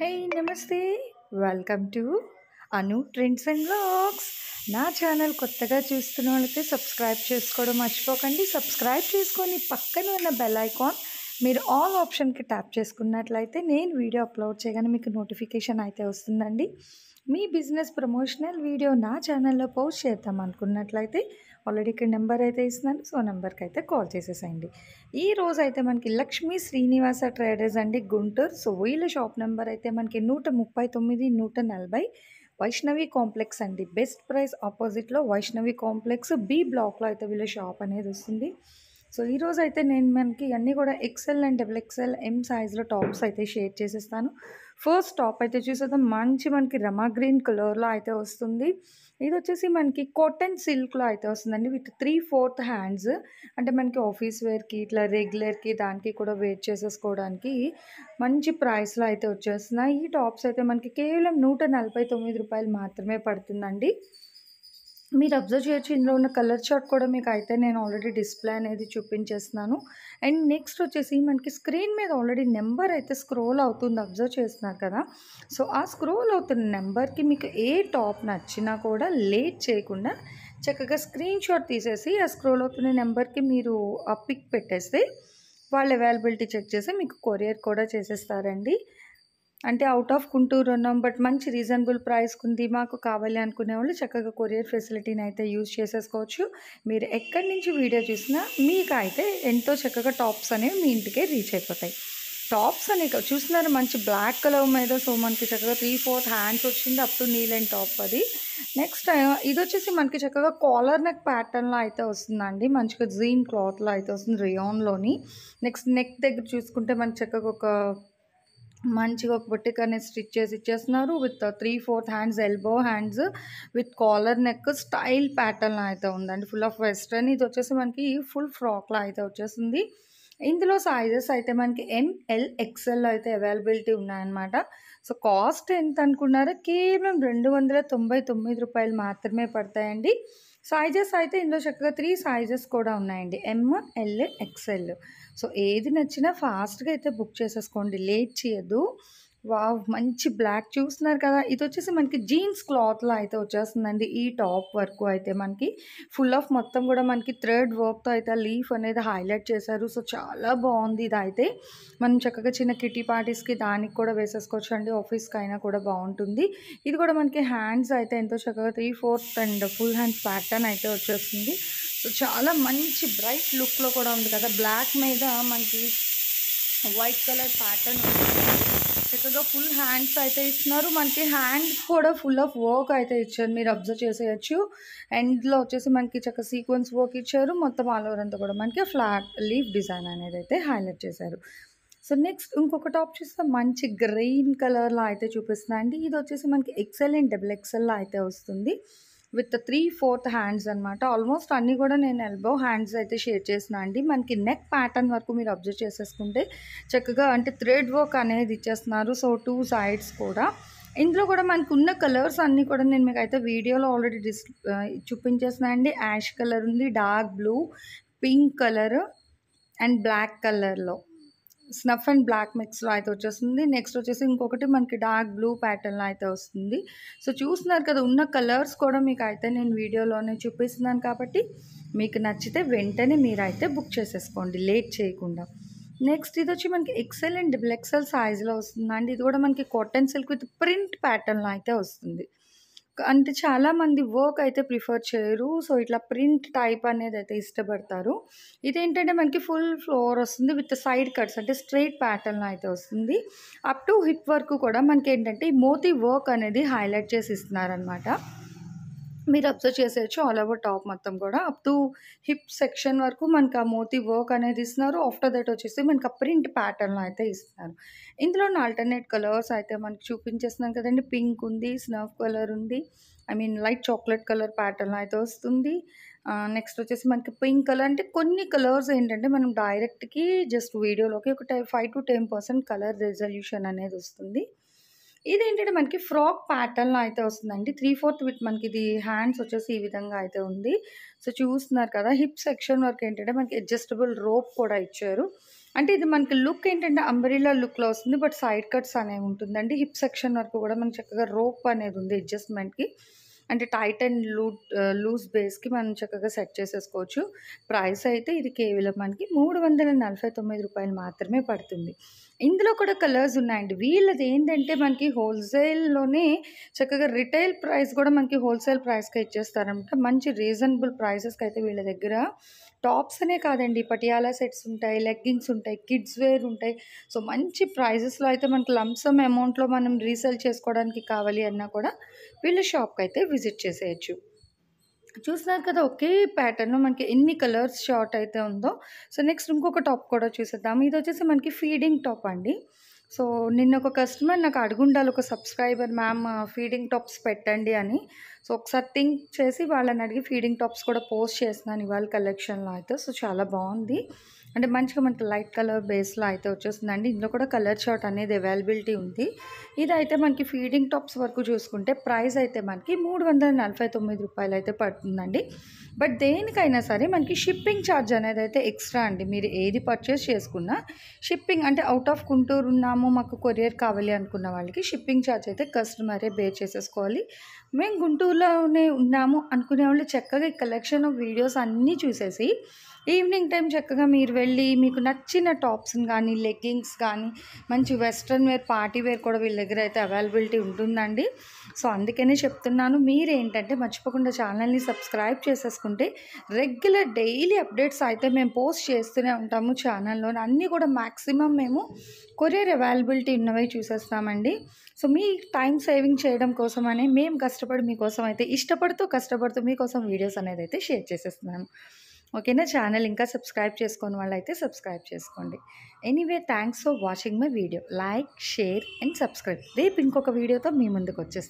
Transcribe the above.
హే నమస్తే welcome to Anu trends and blogs నా channel కొత్తగా చూస్తున్న వాళ్ళైతే సబ్స్క్రైబ్ చేసుకోవడం మర్చిపోకండి సబ్స్క్రైబ్ చేసుకొని పక్కన ఉన్న బెల్ ఐకాన్ మీరు ఆల్ ఆప్షన్కి ట్యాప్ చేసుకున్నట్లయితే నేను వీడియో అప్లోడ్ చేయగానే మీకు నోటిఫికేషన్ అయితే వస్తుందండి మీ బిజినెస్ ప్రమోషనల్ వీడియో నా ఛానల్లో పోస్ట్ చేద్దాం అనుకున్నట్లయితే ఆల్రెడీ ఇక్కడ నెంబర్ అయితే ఇస్తున్నాను సో నెంబర్కి అయితే కాల్ చేసేసేయండి ఈ రోజు అయితే మనకి లక్ష్మీ శ్రీనివాస ట్రేడర్స్ అండి గుంటూరు సో వీళ్ళ షాప్ నెంబర్ అయితే మనకి నూట ముప్పై తొమ్మిది నూట నలభై వైష్ణవి కాంప్లెక్స్ అండి బెస్ట్ ప్రైస్ ఆపోజిట్లో వైష్ణవి కాంప్లెక్స్ బి బ్లాక్లో అయితే వీళ్ళ షాప్ అనేది వస్తుంది సో ఈరోజు అయితే నేను మనకి అన్నీ కూడా XL and double XL M సైజ్లో టాప్స్ అయితే షేర్ చేసేస్తాను ఫస్ట్ టాప్ అయితే చూసేద్దాం మంచి మనకి రమా గ్రీన్ కలర్లో అయితే వస్తుంది ఇది వచ్చేసి మనకి కాటన్ సిల్క్లో అయితే వస్తుందండి విత్ త్రీ ఫోర్త్ హ్యాండ్స్ అంటే మనకి ఆఫీస్ వేర్కి ఇట్లా రెగ్యులర్కి దానికి కూడా వేర్ చేసేసుకోవడానికి మంచి ప్రైస్లో అయితే వచ్చేస్తున్నాయి ఈ టాప్స్ అయితే మనకి కేవలం నూట రూపాయలు మాత్రమే పడుతుందండి మీరు అబ్జర్వ్ చేయొచ్చు ఇందులో ఉన్న కలర్ చార్ట్ కూడా మీకు అయితే నేను ఆల్రెడీ డిస్ప్లే అనేది చూపించేస్తున్నాను అండ్ నెక్స్ట్ వచ్చేసి మనకి స్క్రీన్ మీద ఆల్రెడీ నెంబర్ అయితే స్క్రోల్ అవుతుంది అబ్జర్వ్ చేస్తున్నారు కదా సో ఆ స్క్రోల్ అవుతున్న నెంబర్కి మీకు ఏ టాప్ నచ్చినా కూడా లేట్ చేయకుండా చక్కగా స్క్రీన్ షాట్ తీసేసి ఆ స్క్రోల్ అవుతున్న నెంబర్కి మీరు ఆ పిక్ పెట్టేస్తే వాళ్ళు అవైలబిలిటీ చెక్ చేసి మీకు కొరియర్ కూడా చేసేస్తారండి అంటే అవుట్ ఆఫ్ గుంటూరు ఉన్నాం బట్ మంచి రీజనబుల్ ప్రైస్కి ఉంది మాకు కావాలి అనుకునే వాళ్ళు చక్కగా కొరియర్ ఫెసిలిటీని అయితే యూజ్ చేసేసుకోవచ్చు మీరు ఎక్కడి నుంచి వీడియో చూసినా మీకు అయితే ఎంతో చక్కగా టాప్స్ అనేవి మీ ఇంటికే రీచ్ అయిపోతాయి టాప్స్ అనే చూస్తున్నారు మంచి బ్లాక్ కలర్ మీద సో మనకి చక్కగా త్రీ ఫోర్త్ హ్యాండ్స్ వచ్చింది అప్ టు నీలైన్ టాప్ అది నెక్స్ట్ ఇది వచ్చేసి మనకి చక్కగా కాలర్ నెక్ ప్యాటర్న్లో అయితే వస్తుందండి మంచిగా జీన్ క్లాత్లో అయితే వస్తుంది రియాన్లోని నెక్స్ట్ నెక్ దగ్గర చూసుకుంటే మనకి చక్కగా ఒక మంచిగా ఒక బుట్టిక్ స్టిచ్ చేసి ఇచ్చేస్తున్నారు with three fourth hands elbow hands with collar neck style pattern అయితే ఉందండి ఫుల్ ఆఫ్ వెస్ట్రన్ ఇది వచ్చేసి మనకి ఫుల్ ఫ్రాక్లో అయితే వచ్చేసింది ఇందులో సైజెస్ అయితే మనకి ఎంఎల్ ఎక్సెల్ అయితే అవైలబిలిటీ ఉన్నాయన్నమాట సో కాస్ట్ ఎంత అనుకున్నారో కేవలం రెండు వందల తొంభై తొమ్మిది రూపాయలు మాత్రమే పడతాయండి సైజెస్ అయితే ఇందులో చక్కగా త్రీ సైజెస్ కూడా ఉన్నాయండి ఎమ్ ఎల్ ఎక్స్ఎల్ సో ఏది నచ్చినా ఫాస్ట్గా అయితే బుక్ చేసేసుకోండి లేట్ చేయదు వావ్ మంచి బ్లాక్ చూస్తున్నారు కదా ఇది వచ్చేసి మనకి జీన్స్ క్లాత్లో అయితే వచ్చేస్తుందండి ఈ టాప్ వర్క్ అయితే మనకి ఫుల్ ఆఫ్ మొత్తం కూడా మనకి థ్రెడ్ వర్క్తో అయితే లీఫ్ అనేది హైలైట్ చేశారు సో చాలా బాగుంది ఇది అయితే మనం చక్కగా చిన్న కిటీ పార్టీస్కి దానికి కూడా వేసేసుకోవచ్చు అండి ఆఫీస్కి అయినా కూడా బాగుంటుంది ఇది కూడా మనకి హ్యాండ్స్ అయితే ఎంతో చక్కగా three fourth and full hands pattern అయితే వచ్చేస్తుంది సో చాలా మంచి బ్రైట్ లుక్లో కూడా ఉంది కదా బ్లాక్ మీద మనకి వైట్ కలర్ ప్యాటర్న్ చక్కగా ఫుల్ హ్యాండ్స్ అయితే ఇస్తున్నారు మనకి హ్యాండ్ కూడా ఫుల్ ఆఫ్ వర్క్ అయితే ఇచ్చారు మీరు అబ్జర్వ్ చేసేయచ్చు ఎండ్లో వచ్చేసి మనకి చక్క సీక్వెన్స్ వర్క్ ఇచ్చారు మొత్తం ఆల్ ఓవర్ అంతా కూడా మనకి ఫ్లాట్ లీఫ్ డిజైన్ అనేది అయితే హైలైట్ చేశారు సో నెక్స్ట్ ఇంకొక టాప్ చూస్తే మంచి గ్రీన్ కలర్లో అయితే చూపిస్తుంది ఇది వచ్చేసి మనకి ఎక్సెల్ అండ్ డబుల్ ఎక్సెల్లో అయితే వస్తుంది విత్ త్రీ ఫోర్త్ హ్యాండ్స్ అనమాట ఆల్మోస్ట్ అన్నీ కూడా నేను ఎల్బో హ్యాండ్స్ అయితే షేర్ చేసిన అండి మనకి నెక్ ప్యాటర్న్ వరకు మీరు అబ్జర్వ్ చేసేసుకుంటే చక్కగా అంటే థ్రెడ్ వర్క్ అనేది ఇచ్చేస్తున్నారు సో టూ సైడ్స్ కూడా ఇందులో కూడా మనకు ఉన్న కలర్స్ అన్నీ కూడా నేను మీకు అయితే వీడియోలో ఆల్రెడీ డిస్ చూపించేస్తున్నా అండి యాష్ కలర్ ఉంది dark blue pink colour and black కలర్లో స్నఫ్ అండ్ బ్లాక్ మిక్స్లో అయితే వచ్చేస్తుంది నెక్స్ట్ వచ్చేసి ఇంకొకటి మనకి డార్క్ బ్లూ ప్యాటర్న్లో అయితే వస్తుంది సో చూస్తున్నారు కదా ఉన్న కలర్స్ కూడా మీకు అయితే నేను వీడియోలోనే చూపిస్తున్నాను కాబట్టి మీకు నచ్చితే వెంటనే మీరైతే బుక్ చేసేసుకోండి లేట్ చేయకుండా నెక్స్ట్ ఇది వచ్చి మనకి ఎక్సెల్ అండ్ డిబ్లెక్సెల్ ఎక్సెల్ సైజ్లో వస్తుందండి ఇది కూడా మనకి కాటన్ సిల్క్ విత్ ప్రింట్ ప్యాటర్న్లో అయితే వస్తుంది అంటే చాలామంది వర్క్ అయితే ప్రిఫర్ చేయరు సో ఇట్లా ప్రింట్ టైప్ అనేది అయితే ఇష్టపడతారు ఇదేంటంటే మనకి ఫుల్ ఫ్లోర్ వస్తుంది విత్ సైడ్ కట్స్ అంటే స్ట్రైట్ ప్యాటర్న్ అయితే వస్తుంది అప్ టు హిప్ వర్క్ కూడా మనకి ఏంటంటే మోతీ వర్క్ అనేది హైలైట్ చేసి ఇస్తున్నారనమాట మీరు అబ్జర్వ్ చేసేయచ్చు ఆల్ ఓవర్ టాప్ మొత్తం కూడా అప్ టు హిప్ సెక్షన్ వరకు మనకు ఆ మోతీ వర్క్ అనేది ఇస్తున్నారు ఆఫ్టర్ దట్ వచ్చేసి మనకు ప్రింట్ ప్యాటర్న్ అయితే ఇస్తున్నారు ఇందులో ఆల్టర్నేట్ కలర్స్ అయితే మనకి చూపించేస్తున్నాం కదండి పింక్ ఉంది స్నఫ్ కలర్ ఉంది I mean light chocolate colour pattern అయితే వస్తుంది నెక్స్ట్ వచ్చేసి మనకి పింక్ కలర్ అంటే కొన్ని కలర్స్ ఏంటంటే మనం డైరెక్ట్కి జస్ట్ వీడియోలోకి ఒక టై five to ten percent colour resolution అనేది వస్తుంది ఇదేంటంటే మనకి ఫ్రాక్ ప్యాటర్న్లో అయితే వస్తుందండి త్రీ ఫోర్త్ విత్ మనకి ఇది హ్యాండ్స్ వచ్చేసి ఈ విధంగా అయితే ఉంది సో చూస్తున్నారు కదా హిప్ సెక్షన్ వరకు ఏంటంటే మనకి అడ్జస్టబుల్ రోప్ కూడా ఇచ్చారు అంటే ఇది మనకి లుక్ ఏంటంటే లుక్ లుక్లో వస్తుంది బట్ సైడ్ కట్స్ అనేవి ఉంటుందండి హిప్ సెక్షన్ వరకు కూడా మనకి చక్కగా రోప్ అనేది ఉంది అడ్జస్ట్మెంట్కి అంటే టైట్ అండ్ లూ లూజ్ బేస్కి మనం చక్కగా సెట్ చేసేసుకోవచ్చు ప్రైస్ అయితే ఇది కేవలం మనకి మూడు వందల నలభై తొమ్మిది రూపాయలు మాత్రమే పడుతుంది ఇందులో కూడా కలర్స్ ఉన్నాయండి వీళ్ళది ఏంటంటే మనకి హోల్సేల్లోనే చక్కగా రిటైల్ ప్రైస్ కూడా మనకి హోల్సేల్ ప్రైస్కే ఇచ్చేస్తారనమాట మంచి రీజనబుల్ ప్రైసెస్కి అయితే వీళ్ళ దగ్గర టాప్స్ అనే కాదండి పటియాలా సెట్స్ ఉంటాయి లెగ్గింగ్స్ ఉంటాయి కిడ్స్ వేర్ ఉంటాయి సో మంచి ప్రైజెస్లో అయితే మనకి లంసమ్ అమౌంట్లో మనం రీసెల్ చేసుకోవడానికి కావాలి అన్నా కూడా వీళ్ళ షాప్కి అయితే విజిట్ చేసేయచ్చు చూస్తున్నారు కదా ఒకే ప్యాటర్న్లో మనకి ఎన్ని కలర్స్ షార్ట్ అయితే ఉందో సో నెక్స్ట్ ఇంకొక టాప్ కూడా చూసేద్దాం ఇది వచ్చేసి మనకి ఫీడింగ్ టాప్ అండి సో నిన్న ఒక కస్టమర్ నాకు అడుగుండాలి ఒక సబ్స్క్రైబర్ మ్యామ్ ఫీడింగ్ టాప్స్ పెట్టండి అని సో ఒకసారి థింక్ చేసి వాళ్ళని అడిగి ఫీడింగ్ టాప్స్ కూడా పోస్ట్ చేస్తున్నాను ఇవాళ కలెక్షన్లో అయితే సో చాలా బాగుంది అంటే మంచిగా మనకి లైట్ కలర్ బేస్లో అయితే వచ్చేస్తుందండి ఇందులో కూడా కలర్ షార్ట్ అనేది అవైలబిలిటీ ఉంది ఇదైతే మనకి ఫీడింగ్ టాప్స్ వరకు చూసుకుంటే ప్రైస్ అయితే మనకి మూడు వందల నలభై తొమ్మిది రూపాయలు అయితే పడుతుందండి బట్ దేనికైనా సరే మనకి షిప్పింగ్ ఛార్జ్ అనేది అయితే ఎక్స్ట్రా అండి మీరు ఏది పర్చేస్ చేసుకున్నా షిప్పింగ్ అంటే అవుట్ ఆఫ్ గుంటూరు ఉన్నాము మాకు కొరియర్ కావాలి అనుకున్న వాళ్ళకి షిప్పింగ్ ఛార్జ్ అయితే కస్టమరే బేర్ చేసేసుకోవాలి మేము గుంటూరులోనే ఉన్నాము అనుకునే వాళ్ళు చక్కగా ఈ కలెక్షన్ ఆఫ్ వీడియోస్ అన్నీ చూసేసి ఈవినింగ్ టైం చక్కగా మీరు వెళ్ళి మీకు నచ్చిన టాప్స్ని కానీ లెగ్గింగ్స్ కానీ మంచి వెస్ట్రన్ వేర్ పార్టీ వేర్ కూడా వీళ్ళ దగ్గర అయితే అవైలబిలిటీ ఉంటుందండి సో అందుకనే చెప్తున్నాను మీరు ఏంటంటే మర్చిపోకుండా ఛానల్ని సబ్స్క్రైబ్ చేసేసుకుంటే రెగ్యులర్ డైలీ అప్డేట్స్ అయితే మేము పోస్ట్ చేస్తూనే ఉంటాము ఛానల్లో అన్నీ కూడా మ్యాక్సిమం మేము కొరియర్ అవైలబిలిటీ ఉన్నవి చూసేస్తామండి సో మీ టైం సేవింగ్ చేయడం కోసమనే మేము కష్టపడి మీకోసం అయితే ఇష్టపడుతూ కష్టపడుతూ మీకోసం వీడియోస్ అనేది అయితే షేర్ చేసేస్తున్నాను ఓకేనా ఛానల్ ఇంకా సబ్స్క్రైబ్ చేసుకోని అయితే సబ్స్క్రైబ్ చేసుకోండి anyway thanks for watching my video like share and subscribe రేపు ఇంకొక వీడియోతో మీ ముందుకు